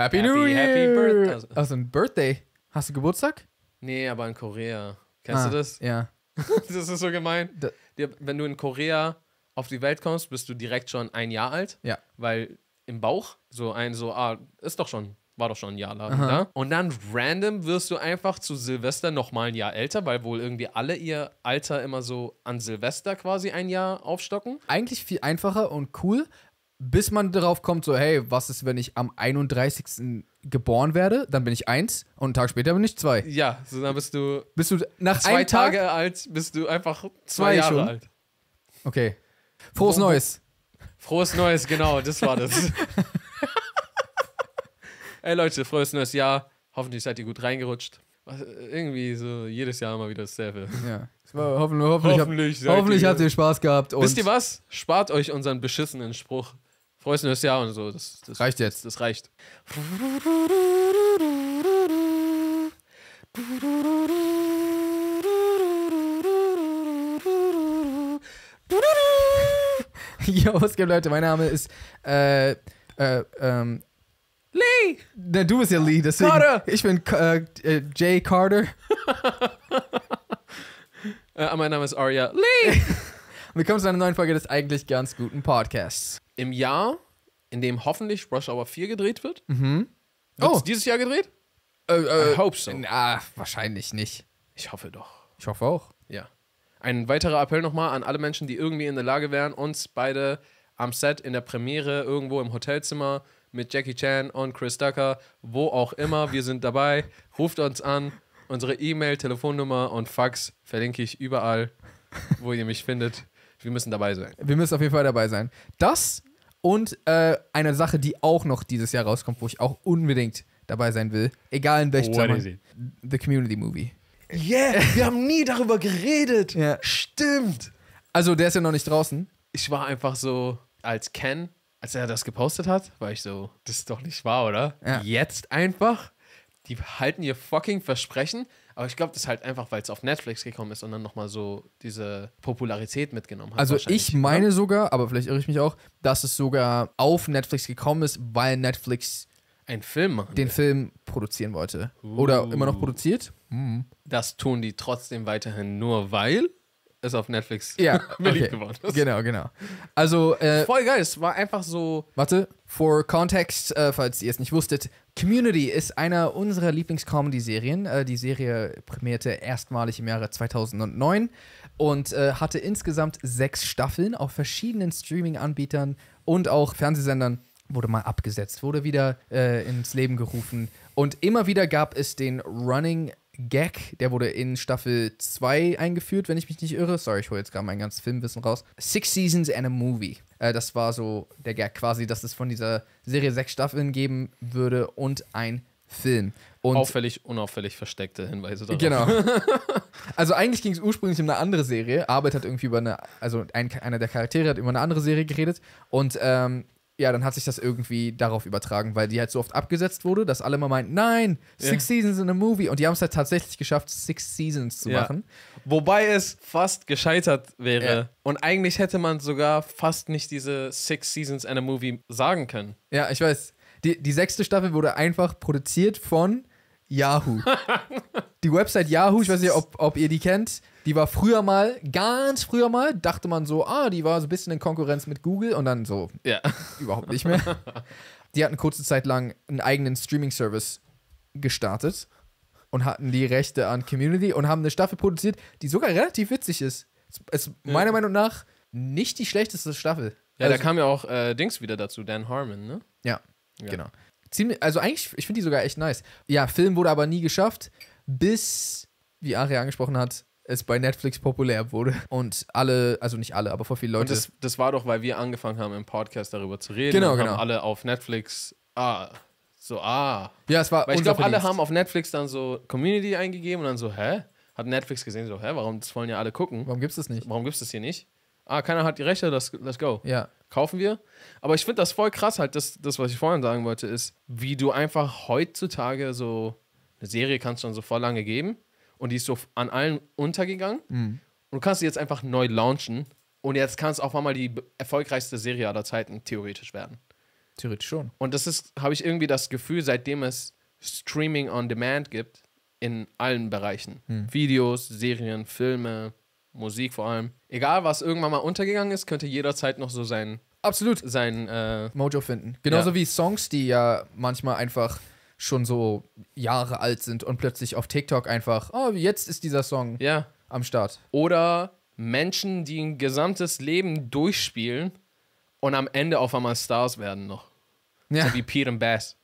Happy, happy New Year! Happy Birthday. Also, ein Birthday. Hast du Geburtstag? Nee, aber in Korea. Kennst ah, du das? Ja. das ist so gemein. Da Wenn du in Korea auf die Welt kommst, bist du direkt schon ein Jahr alt. Ja. Weil im Bauch so ein so, ah, ist doch schon war doch schon ein Jahr lang da. Und dann random wirst du einfach zu Silvester nochmal ein Jahr älter, weil wohl irgendwie alle ihr Alter immer so an Silvester quasi ein Jahr aufstocken. Eigentlich viel einfacher und cool, bis man darauf kommt, so, hey, was ist, wenn ich am 31. geboren werde? Dann bin ich eins und einen Tag später bin ich zwei. Ja, so dann bist du. Bist du nach zwei einem Tag Tage alt, bist du einfach zwei, zwei Jahre schon? alt. Okay. Frohes Wo, Neues. Frohes Neues, genau, das war das. Ey Leute, frohes neues Jahr. Hoffentlich seid ihr gut reingerutscht. Was, irgendwie so jedes Jahr immer wieder dasselbe. Ja. Hoffentlich, hoffentlich, hoffentlich, hab, hoffentlich habt ihr Spaß gehabt. Wisst ihr was? Spart euch unseren beschissenen Spruch. Freust du das Jahr und so. Das, das reicht jetzt. Das, reicht. Yo, was geht, Leute? Mein Name ist äh, äh, ähm, Lee! Na, ne, du bist ja Lee, deswegen. Carter. Ich bin äh, äh, Jay Carter. Äh, mein Name ist Arya. Lee! Willkommen zu einer neuen Folge des eigentlich ganz guten Podcasts im Jahr, in dem hoffentlich Rush Hour 4 gedreht wird. Mhm. Wird oh. dieses Jahr gedreht? Äh, äh, I hope so. Na, wahrscheinlich nicht. Ich hoffe doch. Ich hoffe auch. Ja. Ein weiterer Appell nochmal an alle Menschen, die irgendwie in der Lage wären, uns beide am Set, in der Premiere, irgendwo im Hotelzimmer mit Jackie Chan und Chris Ducker, wo auch immer, wir sind dabei. Ruft uns an. Unsere E-Mail, Telefonnummer und Fax verlinke ich überall, wo ihr mich findet. Wir müssen dabei sein. Wir müssen auf jeden Fall dabei sein. Das und äh, eine Sache, die auch noch dieses Jahr rauskommt, wo ich auch unbedingt dabei sein will, egal in oh, welchem Zusammenhang, The Community Movie. Yeah, wir haben nie darüber geredet. Ja. Stimmt. Also der ist ja noch nicht draußen. Ich war einfach so, als Ken, als er das gepostet hat, war ich so, das ist doch nicht wahr, oder? Ja. Jetzt einfach, die halten ihr fucking Versprechen, aber ich glaube, das ist halt einfach, weil es auf Netflix gekommen ist und dann nochmal so diese Popularität mitgenommen hat. Also ich meine ja? sogar, aber vielleicht irre ich mich auch, dass es sogar auf Netflix gekommen ist, weil Netflix einen Film machen den will. Film produzieren wollte. Uh. Oder immer noch uh. produziert. Mhm. Das tun die trotzdem weiterhin nur, weil ist auf Netflix ja, beliebt okay. geworden. Ist. Genau, genau. Also äh, voll geil. Es war einfach so. Warte, for context, äh, falls ihr es nicht wusstet, Community ist einer unserer Lieblings-Comedy-Serien. Äh, die Serie prämierte erstmalig im Jahre 2009 und äh, hatte insgesamt sechs Staffeln auf verschiedenen Streaming-Anbietern und auch Fernsehsendern. Wurde mal abgesetzt, wurde wieder äh, ins Leben gerufen. Und immer wieder gab es den Running Gag, der wurde in Staffel 2 eingeführt, wenn ich mich nicht irre. Sorry, ich hole jetzt gerade mein ganzes Filmwissen raus. Six Seasons and a Movie. Äh, das war so der Gag quasi, dass es von dieser Serie sechs Staffeln geben würde und ein Film. Und Auffällig, unauffällig versteckte Hinweise darauf. Genau. Also eigentlich ging es ursprünglich um eine andere Serie. Arbeit hat irgendwie über eine, also ein, einer der Charaktere hat über eine andere Serie geredet. Und ähm, ja, dann hat sich das irgendwie darauf übertragen, weil die halt so oft abgesetzt wurde, dass alle mal meinten, nein, Six ja. Seasons in a Movie. Und die haben es halt tatsächlich geschafft, Six Seasons zu ja. machen. Wobei es fast gescheitert wäre. Ja. Und eigentlich hätte man sogar fast nicht diese Six Seasons in a Movie sagen können. Ja, ich weiß. Die, die sechste Staffel wurde einfach produziert von Yahoo. die Website Yahoo, ich weiß nicht, ob, ob ihr die kennt, die war früher mal, ganz früher mal, dachte man so, ah, die war so ein bisschen in Konkurrenz mit Google und dann so, ja. überhaupt nicht mehr. Die hatten kurze Zeit lang einen eigenen Streaming-Service gestartet und hatten die Rechte an Community und haben eine Staffel produziert, die sogar relativ witzig ist. Es ist meiner ja. Meinung nach nicht die schlechteste Staffel. Ja, also, da kam ja auch äh, Dings wieder dazu, Dan Harmon, ne? Ja, ja. genau. Ziemlich, also eigentlich, ich finde die sogar echt nice. Ja, Film wurde aber nie geschafft, bis, wie Ari angesprochen hat, es bei Netflix populär wurde. Und alle, also nicht alle, aber vor viele Leute. Und das, das war doch, weil wir angefangen haben, im Podcast darüber zu reden. Genau, und genau. Haben alle auf Netflix, ah, so, ah. Ja, es war. Weil ich glaube, alle haben auf Netflix dann so Community eingegeben und dann so, hä? Hat Netflix gesehen, so, hä, warum, das wollen ja alle gucken. Warum gibt es das nicht? Warum gibt es das hier nicht? Ah, keiner hat die Rechte, let's, let's go. Ja. Kaufen wir. Aber ich finde das voll krass halt, das, das, was ich vorhin sagen wollte, ist, wie du einfach heutzutage so, eine Serie kannst schon so voll lange geben und die ist so an allen untergegangen. Mhm. Und du kannst sie jetzt einfach neu launchen und jetzt kann es auf einmal die erfolgreichste Serie aller Zeiten theoretisch werden. Theoretisch schon. Und das ist, habe ich irgendwie das Gefühl, seitdem es Streaming on Demand gibt, in allen Bereichen. Mhm. Videos, Serien, Filme, Musik vor allem. Egal, was irgendwann mal untergegangen ist, könnte jederzeit noch so sein. Absolut. Sein äh, Mojo finden. Genauso ja. wie Songs, die ja manchmal einfach schon so Jahre alt sind und plötzlich auf TikTok einfach, oh, jetzt ist dieser Song ja. am Start. Oder Menschen, die ein gesamtes Leben durchspielen und am Ende auf einmal Stars werden noch. Ja. So wie Pete und Bass.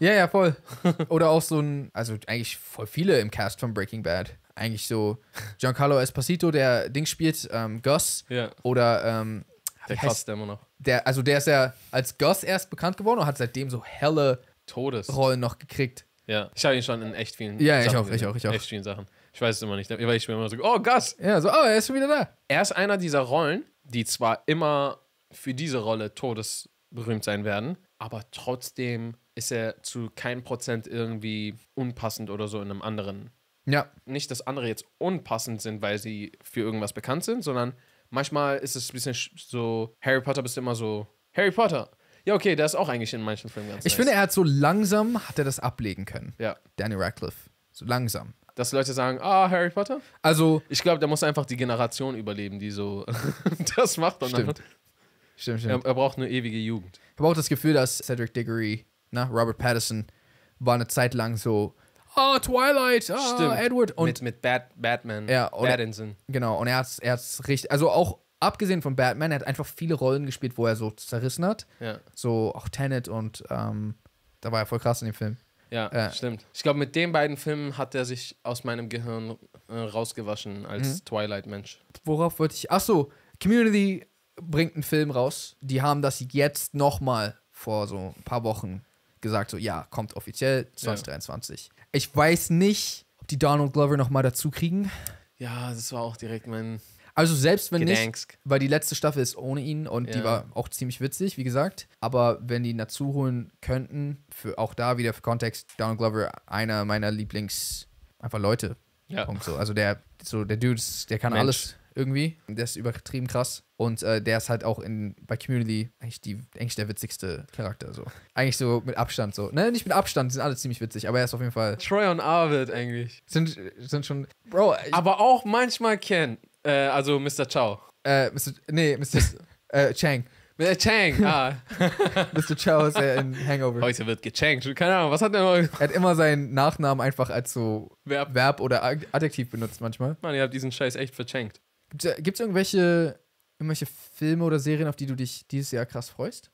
Ja, ja, voll. Oder auch so ein, also eigentlich voll viele im Cast von Breaking Bad. Eigentlich so Giancarlo Esposito, der Ding spielt, ähm, Gus. Ja. Oder ähm, der heißt, kostet immer noch. Der, also der ist ja als Gus erst bekannt geworden und hat seitdem so helle Todesrollen noch gekriegt. Ja, ich habe ihn schon in echt vielen ja, Sachen. Ja, ich auch, gesehen. ich auch, ich auch. Echt vielen Sachen. Ich weiß es immer nicht, weil ich mir immer so, oh, Gas. Ja, so, oh, er ist schon wieder da. Er ist einer dieser Rollen, die zwar immer für diese Rolle todesberühmt sein werden, aber trotzdem ist er zu keinem Prozent irgendwie unpassend oder so in einem anderen. Ja. Nicht, dass andere jetzt unpassend sind, weil sie für irgendwas bekannt sind, sondern manchmal ist es ein bisschen so, Harry Potter bist immer so, Harry Potter. Ja, okay, der ist auch eigentlich in manchen Filmen ganz Ich nice. finde, er hat so langsam, hat er das ablegen können. Ja. Danny Radcliffe. So langsam. Dass Leute sagen, ah, Harry Potter? Also. Ich glaube, der muss einfach die Generation überleben, die so das macht. Und stimmt. Dann, stimmt, stimmt. Er, er, braucht eine ewige Jugend. Ich habe auch das Gefühl, dass Cedric Diggory, na, ne, Robert Patterson, war eine Zeit lang so, ah, oh, Twilight, ah, oh, Edward. Und mit, mit Bat Batman, ja, Pattinson. Genau, und er hat es richtig, also auch abgesehen von Batman, er hat einfach viele Rollen gespielt, wo er so zerrissen hat. Ja. So auch Tenet und ähm, da war er voll krass in dem Film. Ja, äh, stimmt. Ich glaube, mit den beiden Filmen hat er sich aus meinem Gehirn äh, rausgewaschen als mhm. Twilight-Mensch. Worauf wollte ich? Achso, Community bringt einen Film raus. Die haben das jetzt nochmal vor so ein paar Wochen gesagt, so ja, kommt offiziell 2023. Ja. Ich weiß nicht, ob die Donald Glover nochmal dazu kriegen. Ja, das war auch direkt mein also selbst wenn Gedenksk. nicht, weil die letzte Staffel ist ohne ihn und ja. die war auch ziemlich witzig, wie gesagt. Aber wenn die ihn dazu holen könnten, für auch da wieder für Kontext, Donald Glover, einer meiner Lieblings, einfach Leute. Ja. Punkt so. Also der, so der Dude, der kann Mensch. alles irgendwie. Der ist übertrieben krass. Und äh, der ist halt auch in, bei Community eigentlich, die, eigentlich der witzigste Charakter. So. Eigentlich so mit Abstand so. Ne, nicht mit Abstand, sind alle ziemlich witzig, aber er ist auf jeden Fall. Troy und Arvid eigentlich. Sind, sind schon. Bro. ich, Aber auch manchmal Ken. Äh, also Mr. Chow. Äh, Mr. Nee, Mr. äh, Chang. Mr. Chang, ah. Mr. Chow ist ja in Hangover. Heute oh, wird gechankt. Keine Ahnung, was hat er immer. Er hat immer seinen Nachnamen einfach als so Verb, Verb oder Adjektiv benutzt manchmal. Mann, ihr habt diesen Scheiß echt verschenkt. Gibt es äh, irgendwelche, irgendwelche Filme oder Serien, auf die du dich dieses Jahr krass freust?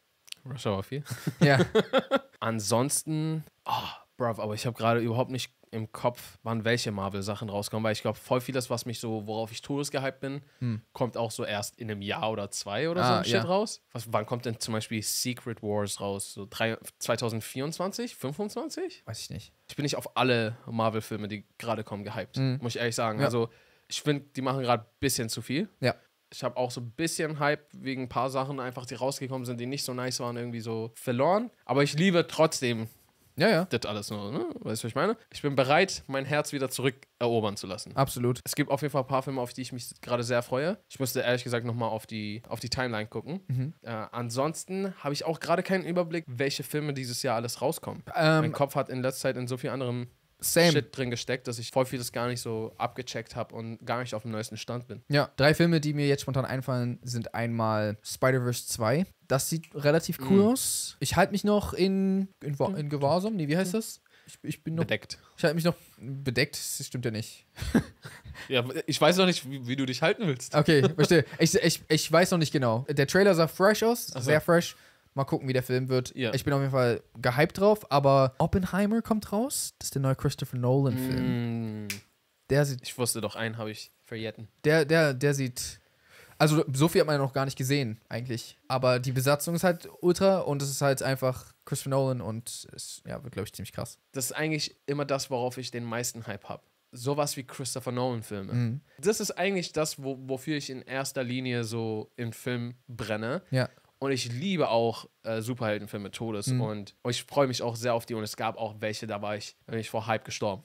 Rush Hour 4. Ja. Ansonsten, oh, ah, Brav, aber ich habe gerade überhaupt nicht im Kopf, wann welche Marvel-Sachen rauskommen, weil ich glaube, voll vieles, was mich so, worauf ich todes gehypt bin, hm. kommt auch so erst in einem Jahr oder zwei oder ah, so ein Shit ja. raus. Was, wann kommt denn zum Beispiel Secret Wars raus? So drei, 2024, 25? Weiß ich nicht. Ich bin nicht auf alle Marvel-Filme, die gerade kommen, gehypt, hm. muss ich ehrlich sagen. Ja. Also, ich finde, die machen gerade ein bisschen zu viel. Ja. Ich habe auch so ein bisschen Hype wegen ein paar Sachen einfach, die rausgekommen sind, die nicht so nice waren, irgendwie so verloren. Aber ich liebe trotzdem ja, ja. Das alles nur, ne? Weißt du, was ich meine? Ich bin bereit, mein Herz wieder zurückerobern zu lassen. Absolut. Es gibt auf jeden Fall ein paar Filme, auf die ich mich gerade sehr freue. Ich musste ehrlich gesagt nochmal auf die, auf die Timeline gucken. Mhm. Äh, ansonsten habe ich auch gerade keinen Überblick, welche Filme dieses Jahr alles rauskommen. Ähm, mein Kopf hat in letzter Zeit in so viel anderem Same. Shit drin gesteckt, dass ich voll vieles gar nicht so abgecheckt habe und gar nicht auf dem neuesten Stand bin. Ja, drei Filme, die mir jetzt spontan einfallen, sind einmal Spider-Verse 2, das sieht relativ cool mhm. aus. Ich halte mich noch in, in, in Gewahrsam. Nee, wie heißt das? Ich, ich, bin noch. Bedeckt. Ich halte mich noch. Bedeckt, das stimmt ja nicht. ja, ich weiß noch nicht, wie, wie, du dich halten willst. Okay, verstehe. Ich, ich, ich weiß noch nicht genau. Der Trailer sah fresh aus, so. sehr fresh. Mal gucken, wie der Film wird. Ja. Ich bin auf jeden Fall gehypt drauf, aber Oppenheimer kommt raus. Das ist der neue Christopher Nolan-Film. Mm. Der sieht. Ich wusste doch, einen habe ich verjetten. Der, der, der sieht also so viel hat man ja noch gar nicht gesehen, eigentlich. Aber die Besatzung ist halt ultra und es ist halt einfach Christopher Nolan und es ja, wird, glaube ich, ziemlich krass. Das ist eigentlich immer das, worauf ich den meisten Hype habe. Sowas wie Christopher Nolan-Filme. Mhm. Das ist eigentlich das, wo, wofür ich in erster Linie so im Film brenne. Ja. Und ich liebe auch äh, Superheldenfilme Todes mhm. und, ich freue mich auch sehr auf die. Und es gab auch welche, da war ich, bin ich vor Hype gestorben.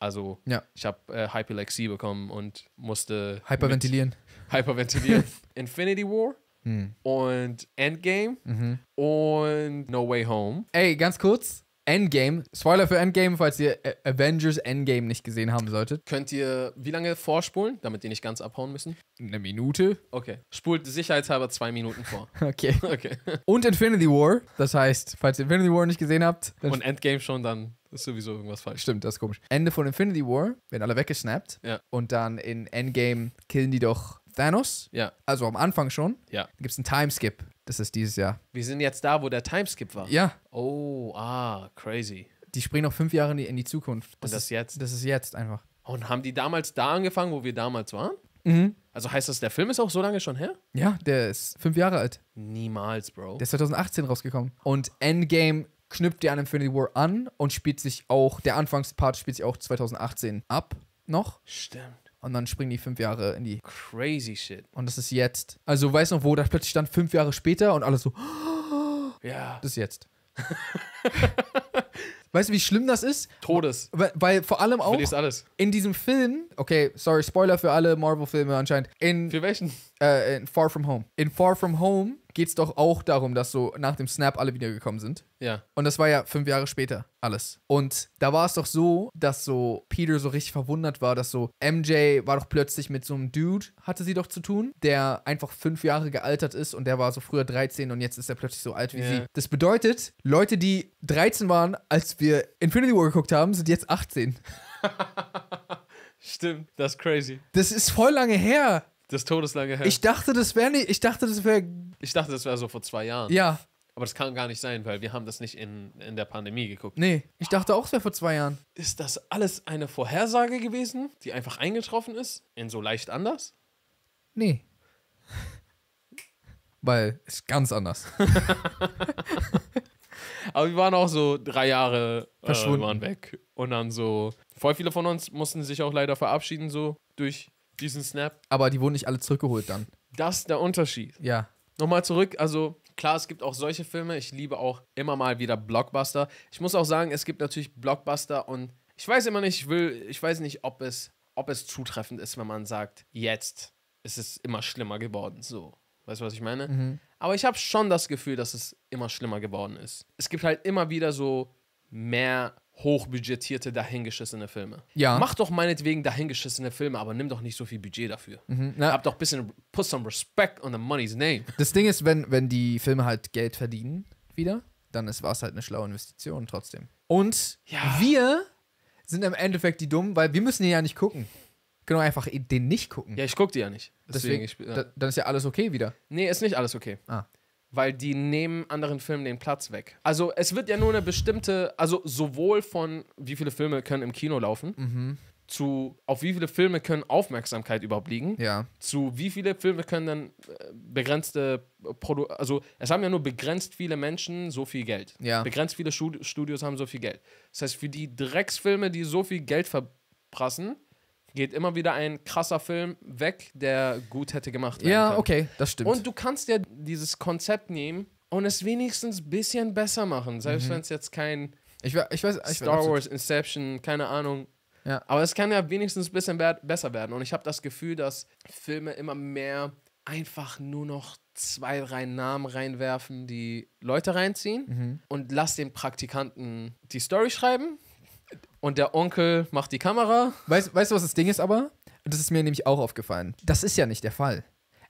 Also ja. ich habe äh, Hyperlexie bekommen und musste hyperventilieren. Hyperventilieren. Infinity War hm. und Endgame mhm. und No Way Home. Ey, ganz kurz, Endgame, Spoiler für Endgame, falls ihr Avengers Endgame nicht gesehen haben solltet. Könnt ihr wie lange vorspulen, damit die nicht ganz abhauen müssen? Eine Minute. Okay. Spult sicherheitshalber zwei Minuten vor. okay. okay. Und Infinity War, das heißt, falls ihr Infinity War nicht gesehen habt. Und Endgame schon, dann ist sowieso irgendwas falsch. Stimmt, das ist komisch. Ende von Infinity War werden alle weggesnappt. Ja. Und dann in Endgame killen die doch Thanos. Ja. Also am Anfang schon. Ja. Gibt es einen Timeskip. Das ist dieses Jahr. Wir sind jetzt da, wo der Timeskip war. Ja. Oh, ah, crazy. Die springen noch fünf Jahre in die, in die Zukunft. Das, das ist jetzt. Das ist jetzt einfach. Und haben die damals da angefangen, wo wir damals waren? Mhm. Also heißt das, der Film ist auch so lange schon her? Ja, der ist fünf Jahre alt. Niemals, Bro. Der ist 2018 rausgekommen. Und Endgame knüpft ja an Infinity War an und spielt sich auch, der Anfangspart spielt sich auch 2018 ab noch. Stimmt. Und dann springen die fünf Jahre in die. Crazy shit. Und das ist jetzt. Also, weißt du noch, wo das plötzlich stand, fünf Jahre später und alles so. Ja. Das ist jetzt. weißt du, wie schlimm das ist? Todes. Weil, weil vor allem auch. Verlierst alles. In diesem Film. Okay, sorry, Spoiler für alle Marvel-Filme anscheinend. In. Für welchen? äh, in Far From Home. In Far From Home geht es doch auch darum, dass so nach dem Snap alle wiedergekommen sind. Ja. Und das war ja fünf Jahre später alles. Und da war es doch so, dass so Peter so richtig verwundert war, dass so MJ war doch plötzlich mit so einem Dude, hatte sie doch zu tun, der einfach fünf Jahre gealtert ist und der war so früher 13 und jetzt ist er plötzlich so alt wie ja. sie. Das bedeutet, Leute, die 13 waren, als wir Infinity War geguckt haben, sind jetzt 18. Stimmt, das ist crazy. Das ist voll lange her. Das todeslange her. Ich dachte, das wäre nicht. Ich dachte, das wäre. Ich dachte, das wäre so vor zwei Jahren. Ja. Aber das kann gar nicht sein, weil wir haben das nicht in, in der Pandemie geguckt. Nee, ich dachte auch, es wäre vor zwei Jahren. Ist das alles eine Vorhersage gewesen, die einfach eingetroffen ist? In so leicht anders? Nee. weil es ist ganz anders. Aber wir waren auch so drei Jahre äh, waren weg. Und dann so, voll viele von uns mussten sich auch leider verabschieden, so durch diesen Snap. Aber die wurden nicht alle zurückgeholt dann. Das ist der Unterschied. Ja. Nochmal zurück, also klar, es gibt auch solche Filme. Ich liebe auch immer mal wieder Blockbuster. Ich muss auch sagen, es gibt natürlich Blockbuster und ich weiß immer nicht, ich will, ich weiß nicht, ob es, ob es zutreffend ist, wenn man sagt, jetzt ist es immer schlimmer geworden. So. Weißt du, was ich meine? Mhm. Aber ich habe schon das Gefühl, dass es immer schlimmer geworden ist. Es gibt halt immer wieder so mehr hochbudgetierte, dahingeschissene Filme. Ja. Mach doch meinetwegen dahingeschissene Filme, aber nimm doch nicht so viel Budget dafür. Mhm, Hab doch ein bisschen, put some respect on the money's name. Das Ding ist, wenn, wenn die Filme halt Geld verdienen wieder, dann war es halt eine schlaue Investition trotzdem. Und ja. wir sind im Endeffekt die Dummen, weil wir müssen ihn ja nicht gucken. Genau, einfach den nicht gucken. Ja, ich guck die ja nicht. Deswegen, Deswegen ich, ja. Da, dann ist ja alles okay wieder. Nee, ist nicht alles okay. Ah weil die nehmen anderen Filmen den Platz weg. Also es wird ja nur eine bestimmte, also sowohl von wie viele Filme können im Kino laufen, mhm. zu auf wie viele Filme können Aufmerksamkeit überhaupt liegen, ja. zu wie viele Filme können dann äh, begrenzte äh, Produ also es haben ja nur begrenzt viele Menschen so viel Geld. Ja. Begrenzt viele Studios haben so viel Geld. Das heißt, für die Drecksfilme, die so viel Geld verbrassen, geht immer wieder ein krasser Film weg, der gut hätte gemacht werden Ja, okay, das stimmt. Und du kannst ja dieses Konzept nehmen und es wenigstens ein bisschen besser machen, selbst mhm. wenn es jetzt kein ich, ich weiß, ich Star Wars, Inception, keine Ahnung. Ja. Aber es kann ja wenigstens ein bisschen besser werden. Und ich habe das Gefühl, dass Filme immer mehr einfach nur noch zwei, drei Namen reinwerfen, die Leute reinziehen mhm. und lass den Praktikanten die Story schreiben und der Onkel macht die Kamera. Weißt, weißt du, was das Ding ist aber? Das ist mir nämlich auch aufgefallen. Das ist ja nicht der Fall.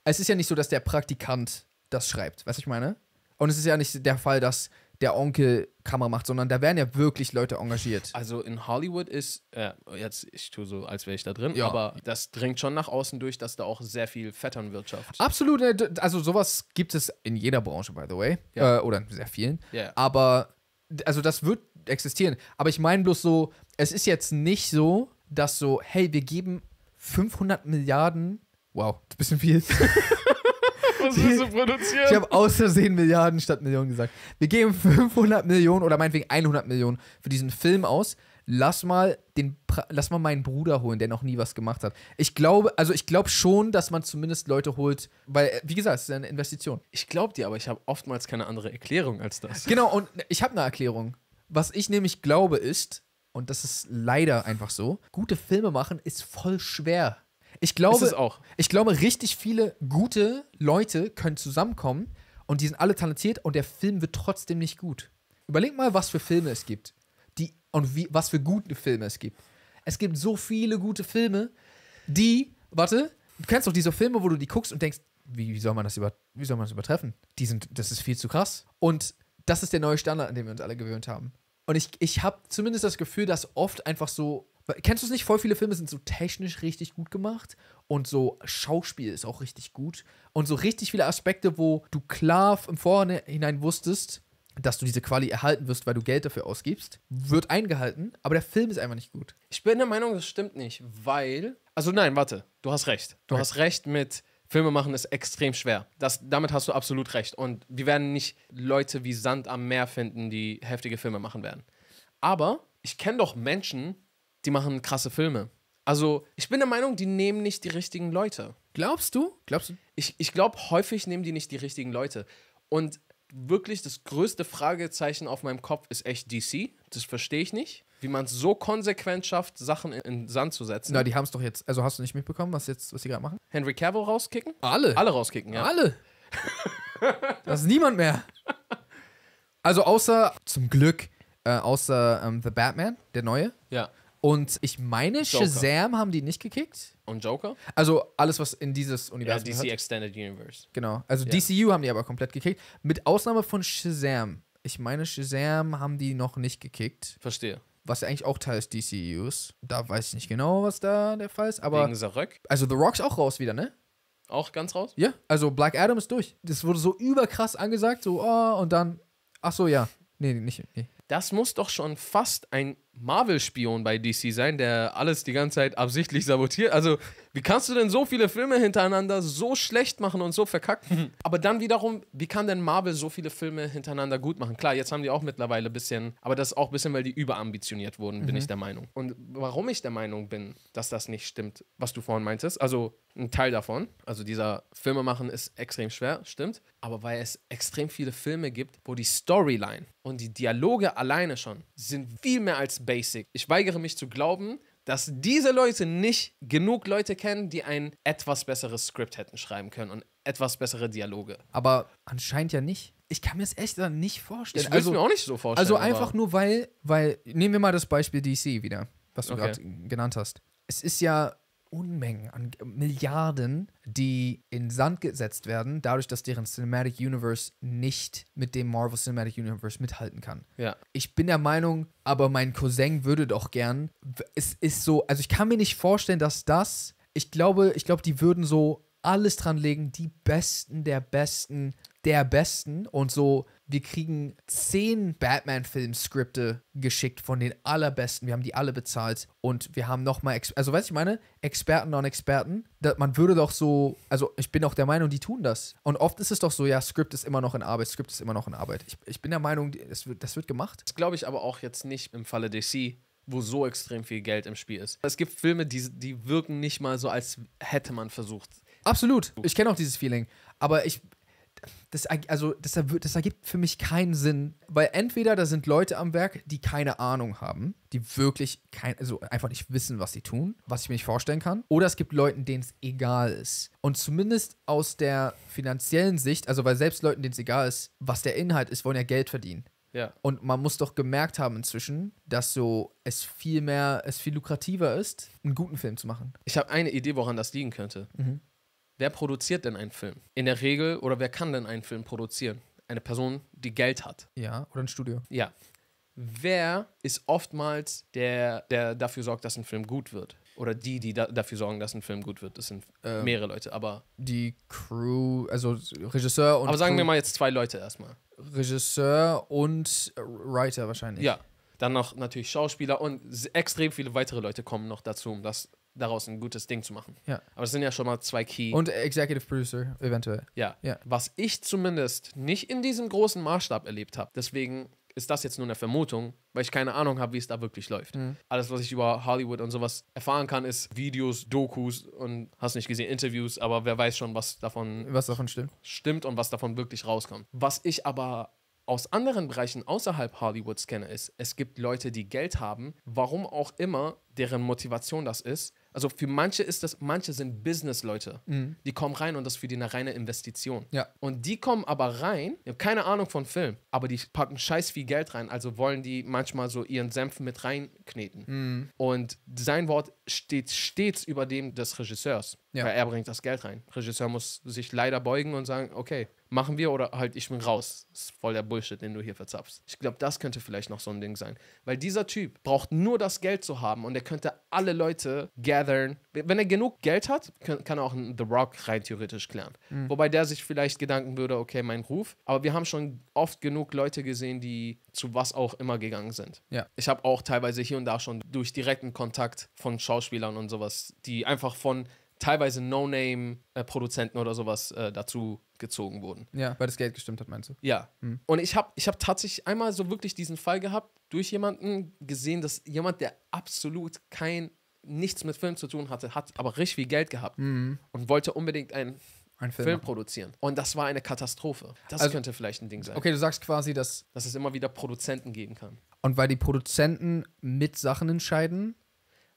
Es ist ja nicht so, dass der Praktikant das schreibt. Weißt du, ich meine? Und es ist ja nicht der Fall, dass der Onkel Kamera macht, sondern da werden ja wirklich Leute engagiert. Also in Hollywood ist, äh, jetzt ich tue so, als wäre ich da drin, ja. aber das dringt schon nach außen durch, dass da auch sehr viel Vetternwirtschaft. Absolut, ne, also sowas gibt es in jeder Branche, by the way, ja. äh, oder in sehr vielen. Yeah. Aber, also das wird existieren. Aber ich meine bloß so, es ist jetzt nicht so, dass so, hey, wir geben 500 Milliarden, wow, ein bisschen viel. Was willst du produzieren? Ich habe außersehen Milliarden statt Millionen gesagt. Wir geben 500 Millionen oder meinetwegen 100 Millionen für diesen Film aus. Lass mal den, lass mal meinen Bruder holen, der noch nie was gemacht hat. Ich glaube, also ich glaube schon, dass man zumindest Leute holt, weil, äh, wie gesagt, es ist eine Investition. Ich glaube dir, aber ich habe oftmals keine andere Erklärung als das. Genau, und ich habe eine Erklärung. Was ich nämlich glaube ist, und das ist leider einfach so. Gute Filme machen ist voll schwer. Ich glaube, auch. ich glaube, richtig viele gute Leute können zusammenkommen und die sind alle talentiert und der Film wird trotzdem nicht gut. Überleg mal, was für Filme es gibt. Die, und wie, was für gute Filme es gibt. Es gibt so viele gute Filme, die, warte, du kennst doch diese Filme, wo du die guckst und denkst, wie, wie soll man das über, wie soll man das übertreffen? Die sind, das ist viel zu krass. Und das ist der neue Standard, an den wir uns alle gewöhnt haben. Und ich, ich habe zumindest das Gefühl, dass oft einfach so. Kennst du es nicht? Voll viele Filme sind so technisch richtig gut gemacht und so Schauspiel ist auch richtig gut. Und so richtig viele Aspekte, wo du klar im Vorhinein wusstest, dass du diese Quali erhalten wirst, weil du Geld dafür ausgibst, wird eingehalten, aber der Film ist einfach nicht gut. Ich bin der Meinung, das stimmt nicht, weil. Also nein, warte, du hast recht. Du okay. hast recht mit Filme machen ist extrem schwer. Das, damit hast du absolut recht. Und wir werden nicht Leute wie Sand am Meer finden, die heftige Filme machen werden. Aber ich kenne doch Menschen, die machen krasse Filme. Also, ich bin der Meinung, die nehmen nicht die richtigen Leute. Glaubst du? Glaubst du? Ich, ich glaube, häufig nehmen die nicht die richtigen Leute. Und wirklich das größte Fragezeichen auf meinem Kopf ist echt DC. Das verstehe ich nicht. Wie man es so konsequent schafft, Sachen in, in Sand zu setzen. Na, die haben es doch jetzt. Also hast du nicht mitbekommen, was jetzt, was die gerade machen? Henry Cavill rauskicken? Alle. Alle rauskicken, ja. Alle. das ist niemand mehr. Also außer, zum Glück, äh, außer ähm, The Batman, der neue. Ja. Und ich meine, Joker. Shazam haben die nicht gekickt. Und Joker? Also alles, was in dieses Universum. Ja, DC gehört. Extended Universe. Genau. Also ja. DCU haben die aber komplett gekickt. Mit Ausnahme von Shazam. Ich meine, Shazam haben die noch nicht gekickt. Verstehe. Was ja eigentlich auch Teil des DCUs. Da weiß ich nicht genau, was da der Fall ist. Aber Wegen Zarek? Also The Rock's auch raus wieder, ne? Auch ganz raus? Ja, also Black Adam ist durch. Das wurde so überkrass angesagt, so, oh, und dann, ach so, ja. Nee, nicht. Nee. Das muss doch schon fast ein Marvel-Spion bei DC sein, der alles die ganze Zeit absichtlich sabotiert. Also wie kannst du denn so viele Filme hintereinander so schlecht machen und so verkacken? Mhm. aber dann wiederum, wie kann denn Marvel so viele Filme hintereinander gut machen? Klar, jetzt haben die auch mittlerweile ein bisschen, aber das ist auch ein bisschen, weil die überambitioniert wurden, mhm. bin ich mhm. der Meinung. Und warum ich der Meinung bin, dass das nicht stimmt, was du vorhin meintest, also ein Teil davon, also dieser Filme machen ist extrem schwer, stimmt, aber weil es extrem viele Filme gibt, wo die Storyline und die Dialoge alleine schon sind viel mehr als basic. Ich weigere mich zu glauben, dass diese Leute nicht genug Leute kennen, die ein etwas besseres Skript hätten schreiben können und etwas bessere Dialoge. Aber anscheinend ja nicht. Ich kann mir das echt dann nicht vorstellen. Ich also, mir auch nicht so vorstellen. Also einfach nur, weil, weil, nehmen wir mal das Beispiel DC wieder, was du okay. gerade genannt hast. Es ist ja Unmengen an Milliarden, die in Sand gesetzt werden, dadurch, dass deren Cinematic Universe nicht mit dem Marvel Cinematic Universe mithalten kann. Ja. Ich bin der Meinung, aber mein Cousin würde doch gern. Es ist so, also ich kann mir nicht vorstellen, dass das. Ich glaube, ich glaube, die würden so alles dran legen, die Besten der Besten der besten und so, wir kriegen zehn Batman-Film-Skripte geschickt von den allerbesten. Wir haben die alle bezahlt und wir haben nochmal, also weiß ich meine, Experten, Non-Experten, man würde doch so, also ich bin auch der Meinung, die tun das. Und oft ist es doch so, ja, Skript ist immer noch in Arbeit, Skript ist immer noch in Arbeit. Ich, ich bin der Meinung, das wird, das wird gemacht. Das glaube ich aber auch jetzt nicht im Falle DC wo so extrem viel Geld im Spiel ist. Es gibt Filme, die, die wirken nicht mal so, als hätte man versucht. Absolut. Ich kenne auch dieses Feeling. Aber ich, das, also das, das ergibt für mich keinen Sinn, weil entweder da sind Leute am Werk, die keine Ahnung haben, die wirklich kein, also einfach nicht wissen, was sie tun, was ich mir nicht vorstellen kann, oder es gibt Leute, denen es egal ist. Und zumindest aus der finanziellen Sicht, also weil selbst Leuten, denen es egal ist, was der Inhalt ist, wollen ja Geld verdienen. Ja. Und man muss doch gemerkt haben inzwischen, dass so es viel mehr, es viel lukrativer ist, einen guten Film zu machen. Ich habe eine Idee, woran das liegen könnte. Mhm wer produziert denn einen Film? In der Regel, oder wer kann denn einen Film produzieren? Eine Person, die Geld hat. Ja, oder ein Studio. Ja. Wer ist oftmals der, der dafür sorgt, dass ein Film gut wird? Oder die, die da dafür sorgen, dass ein Film gut wird. Das sind ähm, mehrere Leute, aber. Die Crew, also Regisseur und. Aber sagen Crew. wir mal jetzt zwei Leute erstmal. Regisseur und Writer wahrscheinlich. Ja. Dann noch natürlich Schauspieler und extrem viele weitere Leute kommen noch dazu, um das daraus ein gutes Ding zu machen. Ja. Aber es sind ja schon mal zwei Key. Und Executive Producer eventuell. Ja. ja. Was ich zumindest nicht in diesem großen Maßstab erlebt habe. Deswegen ist das jetzt nur eine Vermutung, weil ich keine Ahnung habe, wie es da wirklich läuft. Mhm. Alles, was ich über Hollywood und sowas erfahren kann, ist Videos, Dokus und hast nicht gesehen, Interviews, aber wer weiß schon, was davon, was davon stimmt. stimmt und was davon wirklich rauskommt. Was ich aber aus anderen Bereichen außerhalb Hollywoods kenne, ist, es gibt Leute, die Geld haben, warum auch immer deren Motivation das ist, also für manche ist das, manche sind Business-Leute. Mhm. Die kommen rein und das ist für die eine reine Investition. Ja. Und die kommen aber rein, keine Ahnung von Film, aber die packen scheiß viel Geld rein. Also wollen die manchmal so ihren Senf mit reinkneten. Mhm. Und sein Wort steht stets über dem des Regisseurs. Ja. Weil er bringt das Geld rein. Regisseur muss sich leider beugen und sagen, okay, machen wir oder halt ich bin raus. Das ist voll der Bullshit, den du hier verzapfst. Ich glaube, das könnte vielleicht noch so ein Ding sein. Weil dieser Typ braucht nur das Geld zu haben und er könnte alle Leute gathern. Wenn er genug Geld hat, kann er auch einen The Rock rein theoretisch klären. Mhm. Wobei der sich vielleicht Gedanken würde, okay, mein Ruf. Aber wir haben schon oft genug Leute gesehen, die zu was auch immer gegangen sind. Ja. Ich habe auch teilweise hier und da schon durch direkten Kontakt von Schauspielern und sowas, die einfach von teilweise No-Name-Produzenten äh, oder sowas äh, dazu gezogen wurden. Ja, weil das Geld gestimmt hat, meinst du? Ja. Mhm. Und ich habe ich hab tatsächlich einmal so wirklich diesen Fall gehabt, durch jemanden gesehen, dass jemand, der absolut kein, nichts mit Film zu tun hatte, hat aber richtig viel Geld gehabt mhm. und wollte unbedingt einen ein Film, Film produzieren. Und das war eine Katastrophe. Das also, könnte vielleicht ein Ding sein. Okay, du sagst quasi, dass. Dass es immer wieder Produzenten geben kann. Und weil die Produzenten mit Sachen entscheiden?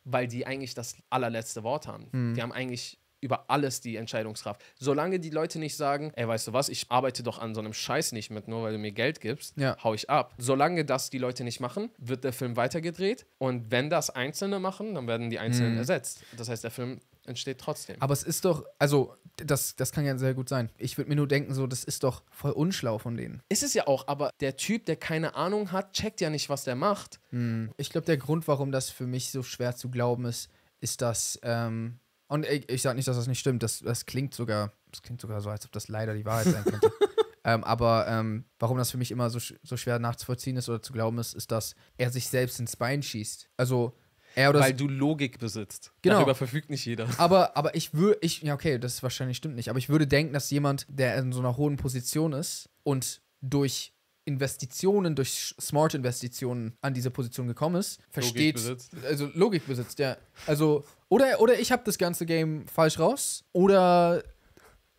Weil die eigentlich das allerletzte Wort haben. Mhm. Die haben eigentlich über alles die Entscheidungskraft. Solange die Leute nicht sagen, ey, weißt du was, ich arbeite doch an so einem Scheiß nicht mit, nur weil du mir Geld gibst, ja. hau ich ab. Solange das die Leute nicht machen, wird der Film weitergedreht. Und wenn das Einzelne machen, dann werden die Einzelnen mhm. ersetzt. Das heißt, der Film entsteht trotzdem. Aber es ist doch, also das, das kann ja sehr gut sein. Ich würde mir nur denken, so, das ist doch voll unschlau von denen. Ist es ja auch, aber der Typ, der keine Ahnung hat, checkt ja nicht, was der macht. Hm. Ich glaube, der Grund, warum das für mich so schwer zu glauben ist, ist, dass ähm, und ich, ich sage nicht, dass das nicht stimmt. Das, das, klingt sogar, das klingt sogar so, als ob das leider die Wahrheit sein könnte. ähm, aber ähm, warum das für mich immer so, so schwer nachzuvollziehen ist oder zu glauben ist, ist, dass er sich selbst ins Bein schießt. Also weil du Logik besitzt. Genau. Darüber verfügt nicht jeder. Aber, aber ich würde, ich, ja, okay, das wahrscheinlich stimmt nicht, aber ich würde denken, dass jemand, der in so einer hohen Position ist und durch Investitionen, durch smart Investitionen an diese Position gekommen ist, versteht. Logik besitzt. Also Logik besitzt, ja. Also, oder, oder ich habe das ganze Game falsch raus, oder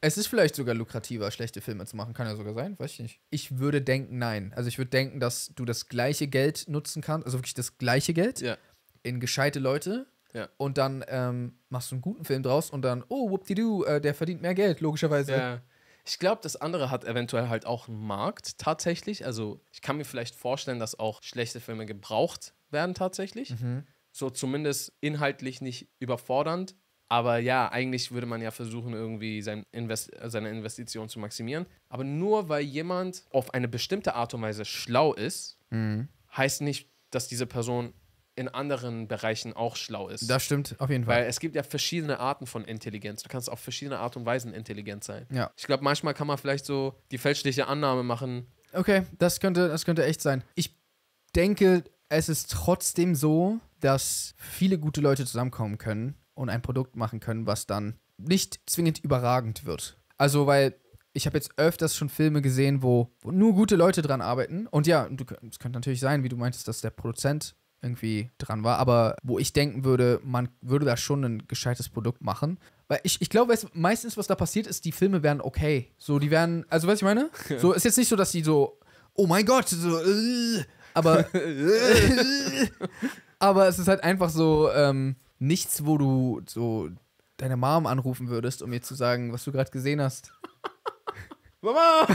es ist vielleicht sogar lukrativer, schlechte Filme zu machen. Kann ja sogar sein, weiß ich nicht. Ich würde denken, nein. Also ich würde denken, dass du das gleiche Geld nutzen kannst, also wirklich das gleiche Geld, ja. in gescheite Leute. Ja. Und dann ähm, machst du einen guten Film draus und dann, oh, whoop-de-doo, äh, der verdient mehr Geld, logischerweise. Ja. Ich glaube, das andere hat eventuell halt auch einen Markt tatsächlich. Also ich kann mir vielleicht vorstellen, dass auch schlechte Filme gebraucht werden tatsächlich. Mhm. So zumindest inhaltlich nicht überfordernd. Aber ja, eigentlich würde man ja versuchen, irgendwie sein Invest seine Investition zu maximieren. Aber nur weil jemand auf eine bestimmte Art und Weise schlau ist, mhm. heißt nicht, dass diese Person in anderen Bereichen auch schlau ist. Das stimmt, auf jeden Fall. Weil es gibt ja verschiedene Arten von Intelligenz. Du kannst auf verschiedene Art und Weisen intelligent sein. Ja. Ich glaube, manchmal kann man vielleicht so die fälschliche Annahme machen. Okay, das könnte, das könnte echt sein. Ich denke, es ist trotzdem so, dass viele gute Leute zusammenkommen können und ein Produkt machen können, was dann nicht zwingend überragend wird. Also, weil ich habe jetzt öfters schon Filme gesehen, wo, wo, nur gute Leute dran arbeiten. Und ja, es könnte natürlich sein, wie du meintest, dass der Produzent irgendwie dran war, aber wo ich denken würde, man würde da schon ein gescheites Produkt machen. Weil ich, ich glaube, meistens, was da passiert ist, die Filme wären okay. So, die wären, also, weißt was ich meine? So, ist jetzt nicht so, dass die so, oh mein Gott, so, äh, aber, aber es ist halt einfach so, ähm, nichts, wo du so deine Mom anrufen würdest, um ihr zu sagen, was du gerade gesehen hast. Mama!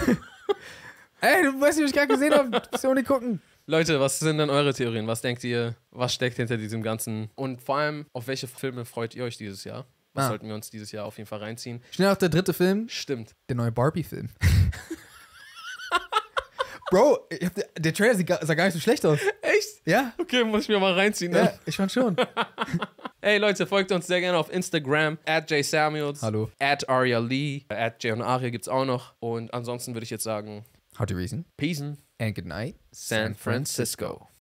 Ey, du weißt nicht, was ich gerade gesehen habe, bist ja auch nicht gucken. Leute, was sind denn eure Theorien? Was denkt ihr, was steckt hinter diesem Ganzen? Und vor allem, auf welche Filme freut ihr euch dieses Jahr? Was ah. sollten wir uns dieses Jahr auf jeden Fall reinziehen? Schnell auf der dritte Film. Stimmt. Der neue Barbie-Film. Bro, hab, der Trailer sah gar nicht so schlecht aus. Echt? Ja. Okay, muss ich mir mal reinziehen. Dann. Ne? Ja, ich fand schon. hey Leute, folgt uns sehr gerne auf Instagram, at jsamuels, Hallo. at Aria Lee, äh, at Jay und Aria gibt's auch noch. Und ansonsten würde ich jetzt sagen, How to reason. Peason. and good night, San Francisco.